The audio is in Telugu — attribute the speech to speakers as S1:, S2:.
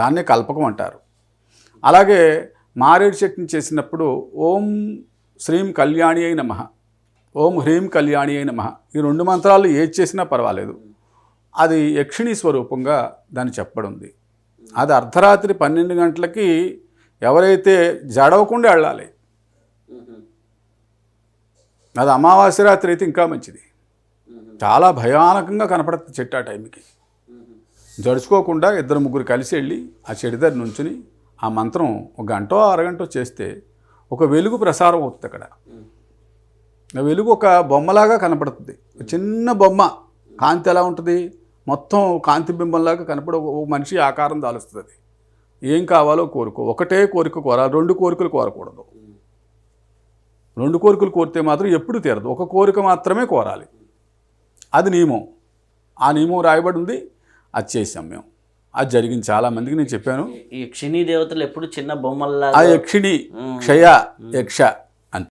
S1: దాన్నే కల్పకం అంటారు అలాగే మారేడు చెట్టుని చేసినప్పుడు ఓం శ్రీం కళ్యాణి అయిన మహ ఓం హ్రీం కళ్యాణి అయిన మహ ఈ రెండు మంత్రాలు ఏది చేసినా పర్వాలేదు అది యక్షిణీ స్వరూపంగా దాన్ని చెప్పడం ఉంది అది అర్ధరాత్రి పన్నెండు గంటలకి ఎవరైతే జడవకుండా వెళ్ళాలి అది అమావాస్య రాత్రి అయితే ఇంకా మంచిది చాలా భయానకంగా కనపడుతుంది చెట్టు ఆ టైంకి జడుచుకోకుండా ఇద్దరు ముగ్గురు కలిసి వెళ్ళి ఆ చెడిదారి నుంచుని ఆ మంత్రం ఒక గంటో అరగంటో చేస్తే ఒక వెలుగు ప్రసారం అవుతుంది అక్కడ ఆ వెలుగు ఒక బొమ్మలాగా కనపడుతుంది చిన్న బొమ్మ కాంతి ఎలా ఉంటుంది మొత్తం కాంతి బింబంలాగా కనపడ ఒక మనిషి ఆకారం దాలుస్తుంది అది ఏం కావాలో కోరుకో ఒకటే కోరిక కోర రెండు కోరికలు కోరకూడదు రెండు కోరికలు కోరితే మాత్రం ఎప్పుడు తీరదు ఒక కోరిక మాత్రమే కోరాలి అది నియమం ఆ నియమం రాయబడి ఉంది అది చేసాం మేము అది జరిగింది చాలా మందికి నేను చెప్పాను యక్షిణీ దేవతలు ఎప్పుడు చిన్న బొమ్మల్లా ఆ యక్షిణి క్షయ యక్ష